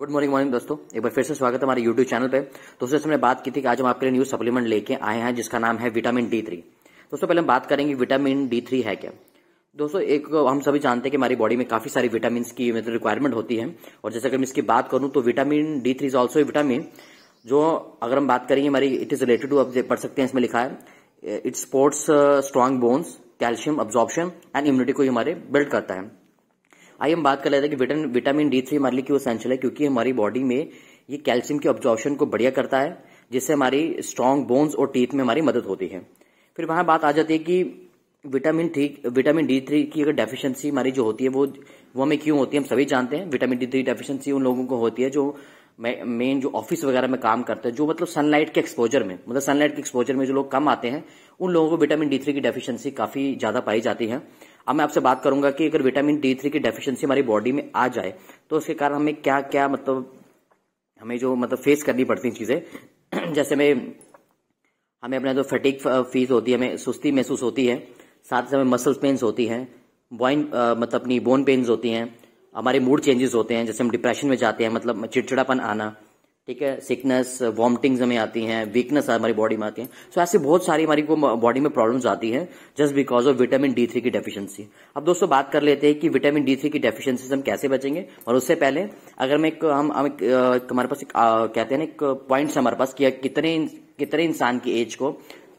good morning morning दोस्तों एक बार फिर से स्वागत है हमारे यूट्यूब चैनल पे दोस्तों इसमें बात की थी कि आज हम आपके लिए न्यू सप्लीमेंट लेके आए हैं जिसका नाम है विटामिन डी थ्री दोस्तों पहले हम बात करेंगे विटामिन डी थ्री है क्या दोस्तों एक हम सभी जानते हैं कि हमारी बॉडी में काफी सारी विटामिन की मतलब रिक्वायरमेंट होती है और जैसे अगर मैं इसकी बात करूँ तो vitamin D three is also vitamin जो अगर हम बात करेंगे हमारी इट इज रिलेटेड टू आप पढ़ सकते हैं इसमें लिखा है it supports strong bones calcium absorption and immunity को हमारे बिल्ड करता है आइए हम बात कर लेते हैं कि विटामिन डी थ्री हमारे लिए क्यों असेंशियल है क्योंकि हमारी बॉडी में ये कैल्शियम के ऑब्जॉर्प्शन को बढ़िया करता है जिससे हमारी स्ट्रांग बोन्स और टीथ में हमारी मदद होती है फिर वहां बात आ जाती है कि vitamin three vitamin D three की अगर डेफिशिएंसी हमारी जो होती है वो वो हमें क्यों होती है हम सभी जानते हैं विटामिन डी थ्री डेफिशिएंसी उन लोगों को होती है जो मेन जो ऑफिस वगैरह में काम करते हैं जो मतलब सनलाइट के एक्सपोजर में मतलब सनलाइट के एक्सपोजर में जो लोग कम आते हैं उन लोगों को विटामिन डी थ्री की डेफिशिएंसी काफी ज्यादा पाई जाती है अब मैं आपसे बात करूंगा कि अगर विटामिन डी थ्री की डेफिशिएंसी हमारी बॉडी में आ जाए तो उसके कारण हमें क्या क्या मतलब हमें जो मतलब फेस करनी पड़ती है चीज़ें जैसे हमें हमें अपना जो फटीक फीस होती है हमें सुस्ती महसूस होती है साथ ही हमें मसल्स पेन्स होती हैं बॉइन मतलब अपनी बोन पेन्स होती हैं हमारे मूड चेंजेस होते हैं जैसे हम डिप्रेशन में जाते हैं मतलब चिड़चिड़ापन आना ठीक है सिकनेस वॉमिटिंग्स हमें आती हैं वीकनेस हमारी बॉडी में आती है सो so, ऐसे बहुत सारी हमारी को बॉडी में प्रॉब्लम्स आती है just because of vitamin D three की डेफिशिएंसी अब दोस्तों बात कर लेते हैं कि विटामिन डी थ्री की डेफिशिएंसी से हम कैसे बचेंगे और उससे पहले अगर मैं एक हम, एक, हमारे पास एक कहते हैं ना एक पॉइंट्स हमारे पास कि कितने कितने इंसान की एज को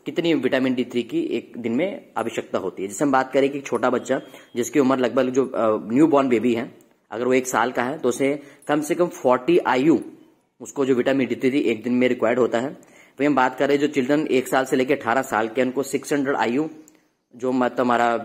कितनी विटामिन डी थ्री की एक दिन में आवश्यकता होती है जैसे हम बात करें कि एक छोटा बच्चा जिसकी उम्र लगभग जो न्यू बॉर्न बेबी है अगर वो एक साल का है तो उसे कम से कम फोर्टी आयु उसको जो विटामिन डी थ्री एक दिन में रिक्वायर्ड होता है वही हम बात करें जो चिल्ड्रन एक साल से लेकर अठारह साल के उनको सिक्स हंड्रेड आयु जो मतलब हमारा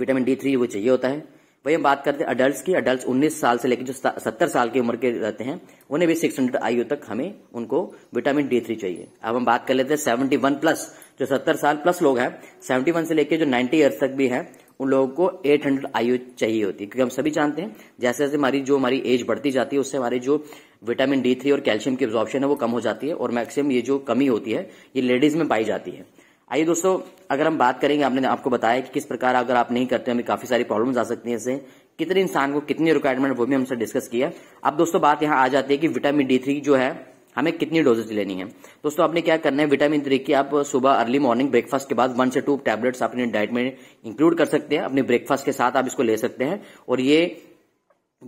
विटामिन डी थ्री वो चाहिए होता है वही हम बात करते हैं अडल्ट की अडल्ट उन्नीस साल से लेकर जो सत्तर साल की उम्र के रहते हैं उन्हें भी सिक्स हंड्रेड आयु तक हमें उनको विटामिन डी थ्री चाहिए अब हम बात कर लेते हैं सेवेंटी वन प्लस जो सत्तर साल प्लस लोग हैं सेवेंटी वन से लेकर जो नाइन्टी ईयर्स तक भी हैं उन लोगों को 800 हंड्रेड आयु चाहिए होती है क्योंकि हम सभी जानते हैं जैसे जैसे हमारी जो हमारी एज बढ़ती जाती है उससे हमारे जो विटामिन डी थ्री और कैल्शियम की एब्जॉर्प्शन है वो कम हो जाती है और मैक्सिमम ये जो कमी होती है ये लेडीज में पाई जाती है आइए दोस्तों अगर हम बात करेंगे आपने आपको बताया कि किस प्रकार अगर आप नहीं करते हमें काफी सारी प्रॉब्लम आ सकती है इससे कितने इंसान को कितनी रिक्वायरमेंट वो भी हमसे डिस्कस किया अब दोस्तों बात यहाँ आ जाती है कि विटामिन डी थ्री जो है हमें कितनी डोजेज लेनी है दोस्तों आपने क्या करना है विटामिन थ्री की आप सुबह अर्ली मॉर्निंग ब्रेकफास्ट के बाद वन से टू टैबलेट्स अपने डाइट में इंक्लूड कर सकते हैं अपने ब्रेकफास्ट के साथ आप इसको ले सकते हैं और ये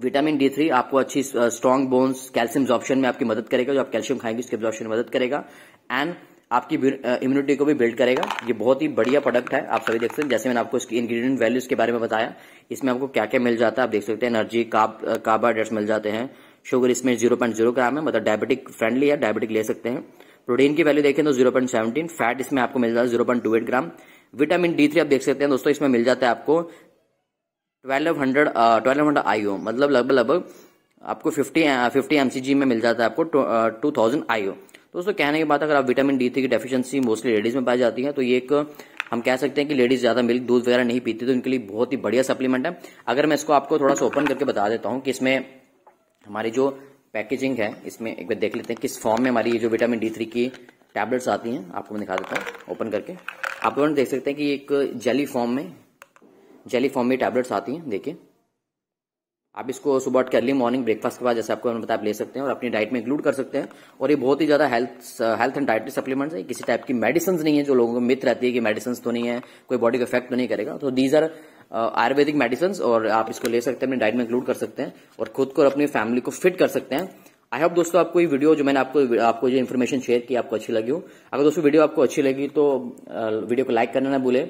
विटामिन डी थ्री आपको अच्छी स्ट्रॉन्ग बोन्स कैल्शियम ऑप्शन में आपकी मदद करेगा जो आप कैल्शियम खाएंगे उसके ऑप्शन में मदद करेगा एंड आपकी इम्यूनिटी को भी बिल्ड करेगा ये बहुत ही बढ़िया प्रोडक्ट है आप सभी देख सकते हैं जैसे मैंने आपको इसकी इंग्रेडिएंट वैल्यूज के बारे में बताया इसमें आपको क्या क्या मिल जाता है आप देख सकते हैं एनर्जी कार्बोहाइड्रेट्स मिल जाते हैं शुगर इसमें जीरो पॉइंट जीरो ग्राम है मतलब डायबिटिक फ्रेंडली है डायबिटिक ले सकते हैं प्रोटीन की वैल्यू देखें तो जीरो पॉइंट सेवनटीन फैट इसमें आपको मिल जाता है zero point two eight gram vitamin D three आप देख सकते हैं दोस्तों इसमें मिल जाता है आपको twelve hundred twelve hundred IU मतलब लगभग लगभग आपको fifty fifty M C G में मिल जाता है आपको टू थाउजेंड आईओ दोस्तों कहने की बात अगर आप विटामिन डी थ्री की डेफिशिएंसी मोस्टली लेडीज में पाई जाती है तो ये एक हम कह सकते हैं कि लेडीज ज्यादा मिल्क दूध वगैरह नहीं पीती तो उनके लिए बहुत ही बढ़िया सप्लीमेंट है अगर मैं इसको आपको थोड़ा सा ओपन करके बता देता हूँ कि इसमें हमारी जो पैकेजिंग है इसमें एक बार देख लेते हैं किस फॉर्म में हमारी ये जो विटामिन डी थ्री की टैबलेट्स आती हैं आपको मैं दिखा देता हूँ ओपन करके आप लोग देख सकते हैं कि एक जेली फॉर्म में जेली फॉर्म में टैबलेट्स आती हैं देखिए आप इसको सुबह उठ के अर्ली मॉर्निंग ब्रेकफास्ट के बाद जैसे आपको बताया आप ले सकते हैं और अपनी डाइट में इंक्लूड कर सकते हैं और ये बहुत ही ज्यादा health health and diet supplements है किसी टाइप की मेडिसिन नहीं है जो लोगों को मित्र रहती है कि मेडिसिन तो नहीं है कोई बॉडी को इफेक्ट तो नहीं करेगा तो दीज आर आयुर्वेदिक मेडिसिन और आप इसको ले सकते हैं अपने डाइट में इंक्लूड कर सकते हैं और खुद को और अपनी फैमिली को फिट कर सकते हैं आई होप दोस्तों आपको ये वीडियो जो मैंने आपको आपको जो इन्फॉर्मेशन शेयर की आपको अच्छी लगी हो अगर दोस्तों वीडियो आपको अच्छी लगी तो वीडियो को लाइक करना ना भूले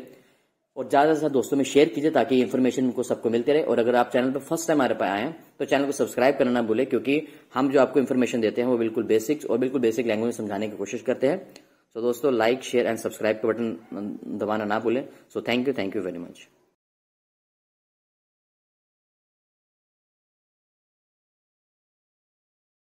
और ज्यादा से ज्यादा दोस्तों में शेयर कीजिए ताकि इन्फॉर्मेशन उनको सबको मिलते रहे और अगर आप चैनल पर फर्स्ट टाइम हमारे पास आए हैं तो चैनल को सब्सक्राइब करना ना भूले क्योंकि हम जो आपको इन्फॉर्मेशन देते हैं वो बिल्कुल बेसिक्स और बिल्कुल बेसिक लैंग्वेज में समझाने की कोशिश करते हैं सो दोस्तों लाइक शेयर एंड सब्सक्राइब का बटन दबाना ना भूलें so thank you thank you very much